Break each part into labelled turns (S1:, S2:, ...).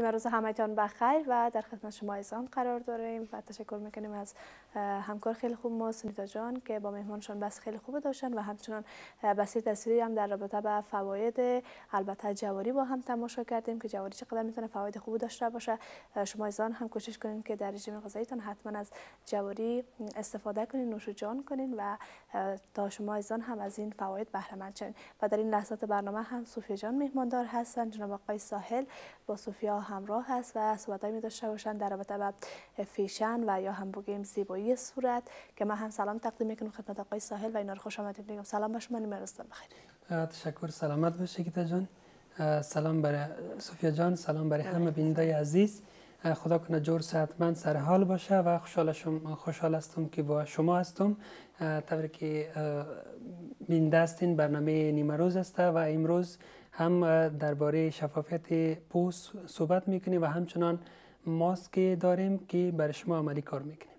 S1: امروز روز همتان بخیر و در خدمت شما ایزان قرار داریم و تشکر میکنیم از همکار خیلی خوب ما سنیتا جان که با مهمانشان بس خیلی خوب داشتن و همچنان بسیار تصویری هم در رابطه با فواید البته جواری با هم تماشا کردیم که جواری چقدر میتونه فواید خوب داشته باشه شما ایزان هم کوشش کنین که در رژیم غذاییتان حتما از جواری استفاده کنین نوش جان کنین و تا شما ایزان هم از این فواید بهره مند و در این لحظات برنامه هم صوفیه جان مهماندار هستن جناب آقای ساحل با سوفیا همراه هست و صحبت می داشته باشن در رابطه با فیشن و یا هم بگیم زیبایی صورت که ما هم سلام تقدیم میکنم خدمت آقای ساحل و اینا رو خوش آمدید میگم سلام به شما نمیرستم
S2: بخیر تشکر سلامت باشه جان سلام برای سوفیا جان سلام برای همه بیننده عزیز خدا کنه جور من سر حال باشه و خوشحال, خوشحال هستم که با شما هستم طوری که این دستین برنامه نیمه روز است و امروز هم درباره شفافیت پوست صحبت میکنیم و همچنان ماسک داریم که برای شما عملی کار میکنیم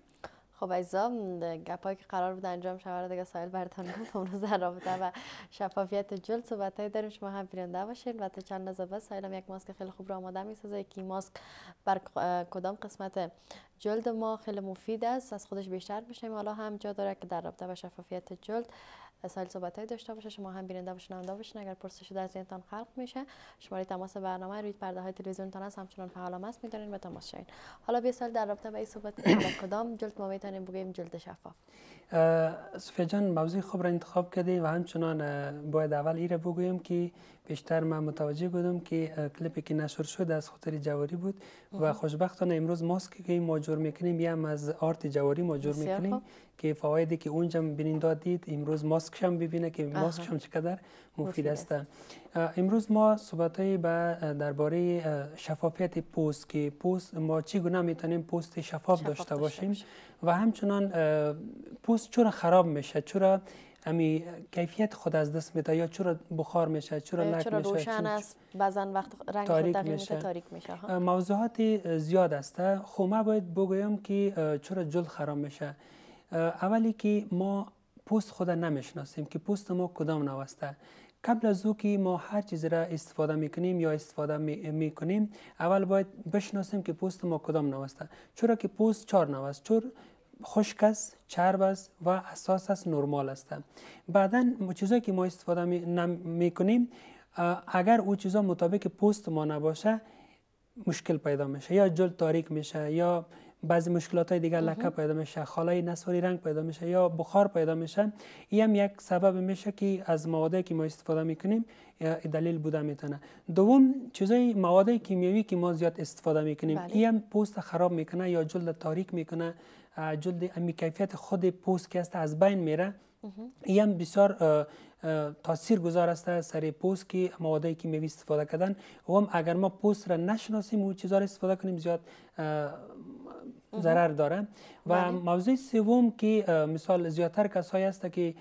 S1: خب عزیزا گپایی که قرار بود انجام شود دیگه سایل براتون گفت امروز در رابطه و شفافیت جلد صحبت های داریم شما هم بیرنده باشین و تا چند لحظه بس سایل یک ماسک خیلی خوب را آماده میسازه یکی ماسک بر کدام قسمت جلد ما خیلی مفید است از خودش بیشتر بشیم حالا هم جا داره که در رابطه و شفافیت جلد وسایل های داشته باشه شما هم بیننده و شنونده باشین اگر پرسشی در ذهنتان خلق میشه شماره تماس برنامه روی پرده های تلویزیونتان هست همچنان فعال هست میتونین به تماس شین حالا بیا سال در رابطه با این صحبت کدام جلد ما میتونیم بگیم جلد شفاف
S2: سفیه جان موضوع خوب را انتخاب کردی و همچنان باید اول ایره بگویم که بیشتر من متوجه بودم که کلیپی که نشر شد از خاطر جواری بود و خوشبختانه امروز ماسک که ما جور میکنیم یا از آرت جواری ما جور میکنیم که فوایدی که اونجا بیننده دادید امروز ماسک هم ببینه که ماسک هم چقدر مفید است امروز ما صحبت های درباره شفافیت پوست که پوست ما چی گونه میتونیم پوست شفاف, داشته باشیم و همچنان پوست چرا خراب میشه چرا امی کیفیت خود از دست میده یا چرا بخار میشه چرا لک میشه روشن است
S1: بعضن وقت رنگ تاریک میشه. تاریک میشه
S2: موضوعات زیاد است خب ما باید بگویم که چرا جلد خراب میشه اولی که ما پوست خود نمیشناسیم که پوست ما کدام نوسته. قبل از او که ما هر چیز را استفاده میکنیم یا استفاده میکنیم اول باید بشناسیم که پوست ما کدام نوسته. چرا که پوست چهار نوست؟ است خشک است چرب است و اساس است نرمال است بعدا چیزایی که ما استفاده میکنیم اگر او چیزا مطابق پوست ما نباشه مشکل پیدا میشه یا جلد تاریک میشه یا بعضی مشکلات های دیگر لکه پیدا میشه خاله نسواری رنگ پیدا میشه یا بخار پیدا میشه این هم یک سبب میشه که از مواده که ما استفاده میکنیم دلیل بوده میتونه دوم چیزای مواد کیمیایی که ما زیاد استفاده میکنیم بله. این هم پوست خراب میکنه یا جلد تاریک میکنه جلد امی کیفیت خود پوست که است از بین میره این هم بسیار تاثیر گذار است سر پوست که که کیمیایی استفاده کردن و هم اگر ما پوست را نشناسیم و چیزا را استفاده کنیم زیاد ضرر داره و بله. موضوع سوم که مثال زیادتر کسایی است که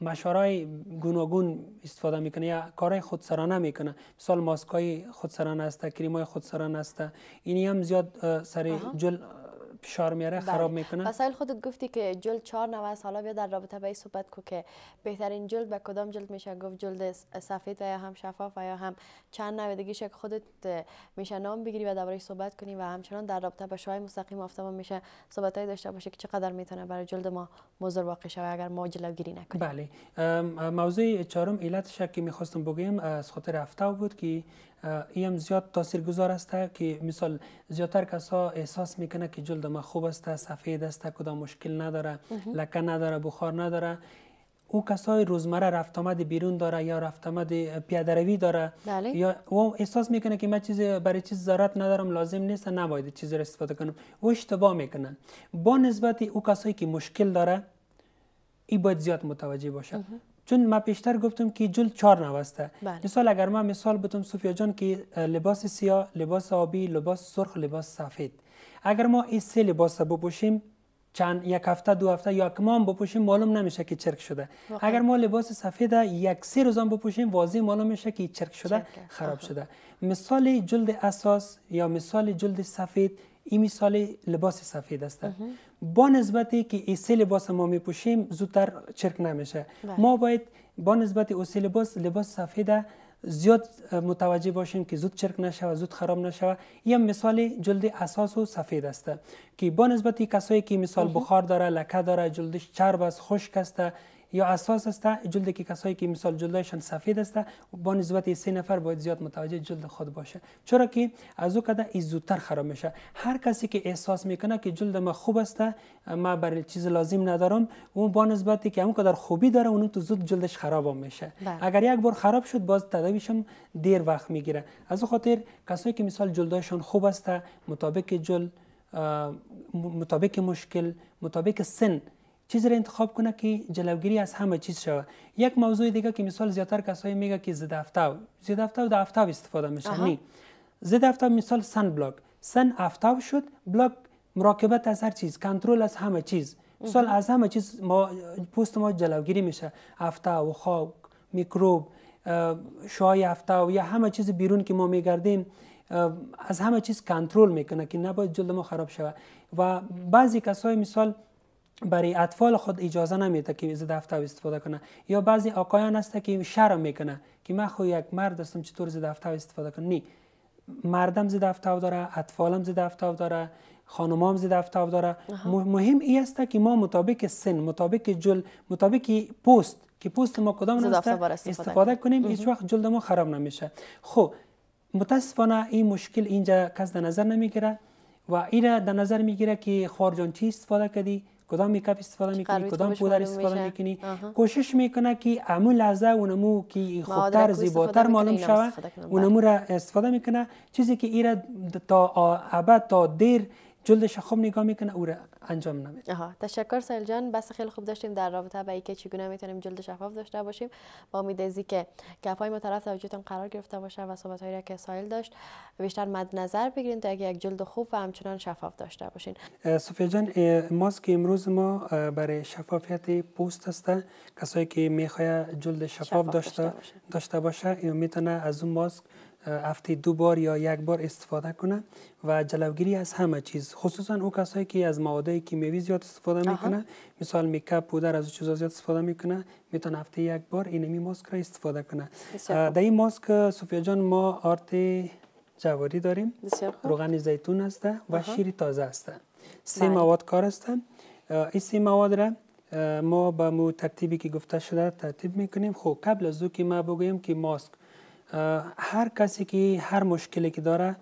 S2: مشارای گوناگون استفاده میکنه یا کارای خودسرانه میکنه مثال ماسکای خودسرانه است کریمای خودسرانه است اینی هم زیاد سر جل فشار میاره بله. خراب میکنه
S1: بسایل خودت گفتی که جلد 4 نوست حالا بیا در رابطه به این صحبت کو که بهترین جلد به کدام جلد میشه گفت جلد سفید و یا هم شفاف و یا هم چند نوع دیگه خودت میشه نام بگیری و درباره صحبت کنی و همچنان در رابطه به شای مستقیم آفتاب میشه صحبت های داشته باشه که چقدر میتونه برای جلد ما مضر واقع شود اگر ما جلوگیری
S2: نکنیم بله موضوع چهارم علت که میخواستم بگم از خاطر آفتاب بود که هم زیاد تاثیرگذار است که مثال زیادتر کسا احساس میکنه که جلد ما خوب است سفید است کدام مشکل نداره لکه نداره بخار نداره او کسای روزمره رفت آمد بیرون داره یا رفت آمد پیاده روی داره بله. یا او احساس میکنه که من چیز برای چیز ضرورت ندارم لازم نیست نباید چیزی را استفاده کنم او اشتباه میکنه با نسبت او کسایی که مشکل داره ای باید زیاد متوجه باشه چون ما پیشتر گفتم که جلد چهار نوسته بله. مثال اگر ما مثال بتم سوفیا جان که لباس سیاه لباس آبی لباس سرخ لباس سفید اگر ما این سه لباس بپوشیم چند یک هفته دو هفته یا هم بپوشیم معلوم نمیشه که چرک شده اگر ما لباس سفید یک سه روزان بپوشیم واضح معلوم میشه که چرک شده خراب شده مثال جلد اساس یا مثال جلد سفید این مثال لباس سفید است با نسبتی که این سه لباس ما میپوشیم زودتر چرک نمیشه ما باید با نسبت او سه لباس لباس سفید زیاد متوجه باشیم که زود چرک و زود خراب نشه یه مثال جلد اساس و سفید است که با نسبت کسایی که مثال بخار داره لکه داره جلدش چرب است خشک است یا اساس است جلد که کسایی که مثال جلدشان سفید است با نسبت سه نفر باید زیاد متوجه جلد خود باشه چرا که از او کده ای زودتر خراب میشه هر کسی که احساس میکنه که جلد ما خوب است ما برای چیز لازم ندارم اون با نسبتی که اون در خوبی داره اون تو زود جلدش خراب میشه بله. اگر یک بار خراب شد باز تدویشم دیر وقت میگیره از خاطر کسایی که مثال جلدشان خوب است مطابق جلد مطابق مشکل مطابق سن چیز را انتخاب کنه که جلوگیری از همه چیز شود یک موضوع دیگه که مثال زیاتر کسایی میگه که ضد افتاو ضد افتاو افتاو استفاده میشه نه ضد افتاو مثال سن بلاک سن افتاو شد بلاک مراقبت از هر چیز کنترل از همه چیز مثال از همه چیز ما پوست ما جلوگیری میشه افتاو و خاک میکروب شای افتاو یا همه چیز بیرون که ما میگردیم از همه چیز کنترل میکنه که نباید جلد ما خراب شود و بعضی کسای مثال برای اطفال خود اجازه نمیده که زده هفته استفاده کنه یا بعضی آقایان هست که شرم میکنه که من خو یک مرد هستم چطور زده هفته استفاده کنم نه مردم زده هفته داره اطفالم زده هفته داره هم زده هفته داره مهم این است که ما مطابق سن مطابق جل مطابق پست که پست ما کدام استفاده, استفاده کنیم هیچ وقت جلد ما خراب نمیشه خب متاسفانه این مشکل اینجا کس در نظر نمیگیره و ایره در نظر میگیره که خارجان چی استفاده کردی کدام میکاپ استفاده میکنی کدام پودر استفاده میکنی کوشش میکنه که امو لحظه اونمو که خوبتر زیباتر معلوم شوه بله. اونمو را استفاده میکنه چیزی که ایره تا ابد تا دیر جلدش خوب نگاه میکنه او را انجام نمیده آها
S1: تشکر سایل جان بس خیلی خوب داشتیم در رابطه با اینکه چگونه میتونیم جلد شفاف داشته باشیم با امید ازی که گپای ما طرف توجهتون قرار گرفته باشه و صحبت هایی را که سایل داشت بیشتر مد نظر بگیرین تا یک جلد خوب و همچنان شفاف داشته باشین
S2: سوفیا جان ماسک امروز ما برای شفافیت پوست است کسایی که میخواه جلد شفاف, داشته داشته باشه, داشته باشه. میتونه از اون ماسک هفته دو بار یا یک بار استفاده کنه و جلوگیری از همه چیز خصوصا او کسایی که از مواد که زیاد استفاده میکنه مثال میکاپ پودر از چیزا زیاد استفاده میکنه میتونه هفته یک بار اینمی ماسک را استفاده کنه در این ماسک سوفیا جان ما آرت جواری داریم روغن زیتون است و شیر تازه است سه بله. مواد کار است این سه مواد را ما به مو ترتیبی که گفته شده ترتیب میکنیم خب قبل از که ما بگویم که ماسک هر کسی که هر مشکلی که داره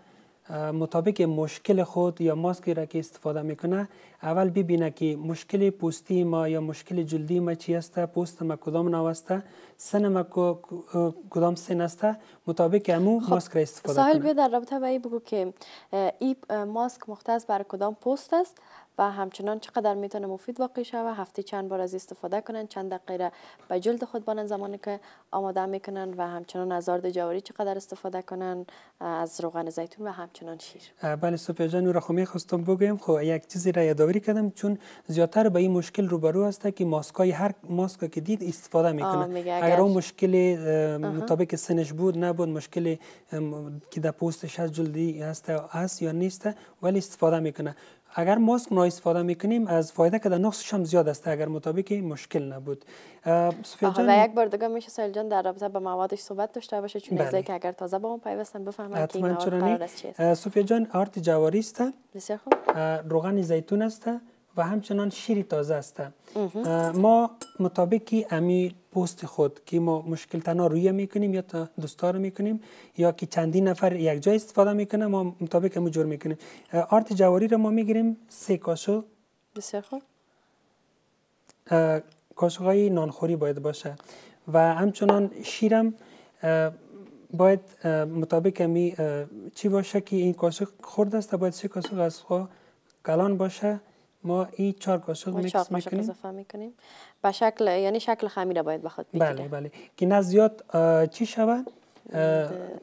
S2: مطابق مشکل خود یا ماسکی را که استفاده میکنه اول ببینه که مشکل پوستی ما یا مشکل جلدی ما چی است پوست ما کدام نو است سن ما کدام سن است مطابق امو خب ماسک را استفاده کنه
S1: در رابطه بگو که این ماسک مختص بر کدام پوست است و همچنان چقدر میتونه مفید واقع و هفته چند بار از استفاده کنن چند دقیقه به جلد خود بانن زمانی که آماده میکنن و همچنان از آرد جواری چقدر استفاده کنن از روغن زیتون و همچنان شیر
S2: بله سوفیا جان را خو میخواستم بگویم خب یک چیزی را یادآوری کردم چون زیادتر به این مشکل روبرو هست که ماسکای هر ماسک که دید استفاده میکنه می اگر اون مشکل مطابق سنش بود نبود مشکل که در پوستش از جلدی هست یا نیست ولی استفاده میکنه اگر ماسک نو استفاده میکنیم از فایده که در نقصش هم زیاد است اگر مطابقی مشکل نبود سفیل جان و یک
S1: بار دیگه میشه سلجان جان در رابطه به موادش صحبت داشته باشه چون بله. از که اگر تازه با اون پیوستن بفهمن که این مواد قرار است
S2: چیست جان آرت جواری است
S1: بسیار خوب
S2: روغن زیتون است و همچنان شیر تازه است ما مطابقی امی پست خود که ما مشکل تنها روی میکنیم یا تا رو میکنیم یا که چندین نفر یک جای استفاده میکنه ما مطابق امی جور میکنیم آرت جواری رو ما میگیریم سه کاشو بسیار خوب کاشوهای نانخوری باید باشه و همچنان شیرم باید مطابق امی چی باشه که این کاشو خورد است باید سه کاشو از خو کلان باشه ما این چهار قاشق میکس میکنیم اضافه
S1: میکنیم شکل یعنی شکل خمیره باید به خود
S2: بله بله که نه زیاد چی شود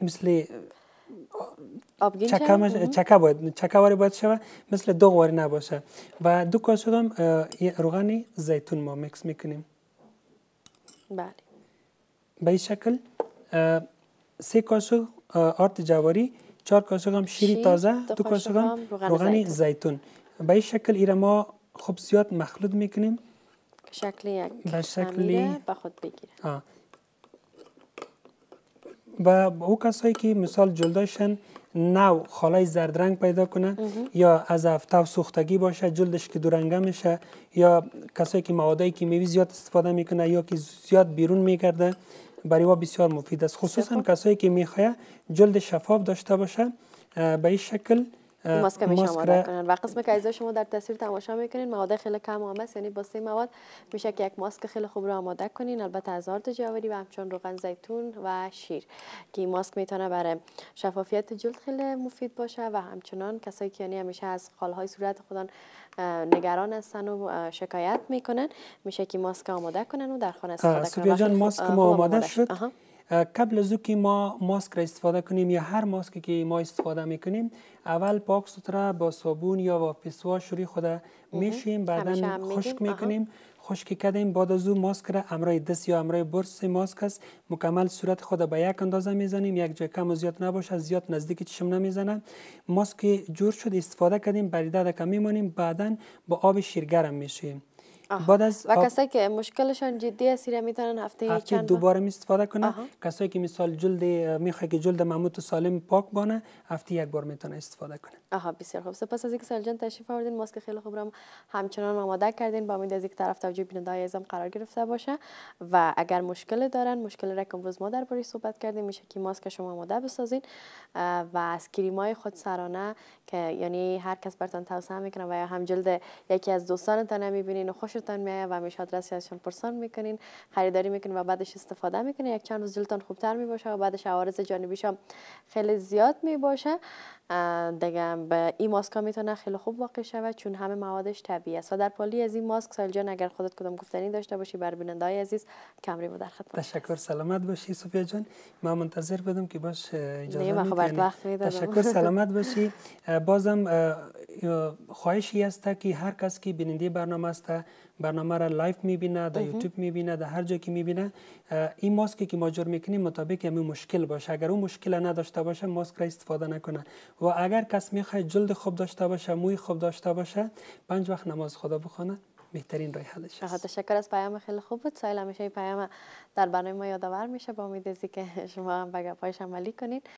S2: مثل چکه باید چکه واری باید شود مثل دو واری نباشه و دو قاشق هم روغن زیتون ما میکس میکنیم بله به این شکل سه قاشق آرت جواری چهار قاشق هم شیری تازه دو قاشق هم روغن زیتون به این شکل ایره ما خب زیاد مخلوط میکنیم
S1: شکل یک به شکل خود بگیره
S2: و او کسایی که مثال جلداشن نو خالای زرد رنگ پیدا کنن یا از افتاو سوختگی باشه جلدش که دورنگه میشه یا کسایی که موادی که میوی زیاد استفاده میکنه یا که زیاد بیرون میکرده برای ما بسیار مفید است خصوصا کسایی که میخواه جلد شفاف داشته باشه به این شکل ماسک میشه آماده کنن
S1: و قسم که شما در تصویر تماشا میکنین مواد خیلی کم هم یعنی با سه مواد میشه که یک ماسک خیلی خوب رو آماده کنین البته از آرد جاوری و همچون روغن زیتون و شیر که این ماسک میتونه برای شفافیت جلد خیلی مفید باشه و همچنان کسایی که یعنی همیشه از خالهای صورت خودان نگران هستن و شکایت میکنن میشه که ماسک آماده کنن و در خانه استفاده کنن خب، ماسک ما آماده شد
S2: قبل از که ما ماسک را استفاده کنیم یا هر ماسکی که ما استفاده میکنیم اول پاک سوتره با صابون یا با پیسوا شوری خود میشیم بعدا خشک میکنیم خشک کردیم بعد از او ماسک را امرای دست یا امرای برس ماسک است مکمل صورت خود به یک اندازه میزنیم یک جای کم و زیاد نباشه زیاد نزدیک چشم نمیزنه ماسک جور شد استفاده کردیم بریده کمی میمانیم بعدا با آب شیرگرم میشیم
S1: بعد از و آب... کسایی که مشکلشان جدی است یعنی میتونن هفته, ای چند دوباره
S2: می استفاده کنه کسایی که مثال جلد میخه که جلد محمود و سالم پاک بانه هفته یک بار میتونه استفاده کنه
S1: آها بسیار خوب سپاس از اینکه سالجان تشریف آوردین ماسک خیلی خوب رام همچنان آماده کردین با امید از یک طرف توجه بیننده‌های عزیزم قرار گرفته باشه و اگر مشکل دارن مشکل را که امروز ما صحبت کردیم میشه که ماسک شما آماده بسازین و از کریمای خود سرانه که یعنی هر کس برتان توصیه میکنه و یا هم جلد یکی از دوستانتان میبینین و خوش خوشتان میآید و همیشه آدرسی ازشان پرسان میکنین خریداری میکنین و بعدش استفاده میکنین یک چند روز جلتان خوبتر میباشه و بعدش عوارض جانبیش هم خیلی زیاد میباشه دیگه به این ماسک ها میتونه خیلی خوب واقع شود چون همه موادش طبیعی است و در پالی از این ماسک سایل جان اگر خودت کدام گفتنی داشته باشی بر بیننده عزیز کمری در خدمت
S2: تشکر سلامت باشی سوفیا جان ما منتظر بودم که باش اجازه وقت تشکر سلامت باشی بازم خواهشی است که هر کس که بیننده برنامه است برنامه را لایف میبینه در یوتیوب میبینه در هر جا که میبینه این ماسکی که ما جور میکنیم مطابق همین مشکل باشه اگر اون مشکل نداشته باشه ماسک را استفاده نکنه و اگر کس میخواد جلد خوب داشته باشه موی خوب داشته باشه پنج وقت نماز خدا بخونه
S1: بهترین راه حلش است تشکر از پیام خیلی خوب بود سایل همیشه پیام در برنامه ما یادآور میشه با امید که شما هم به گپایش عملی کنید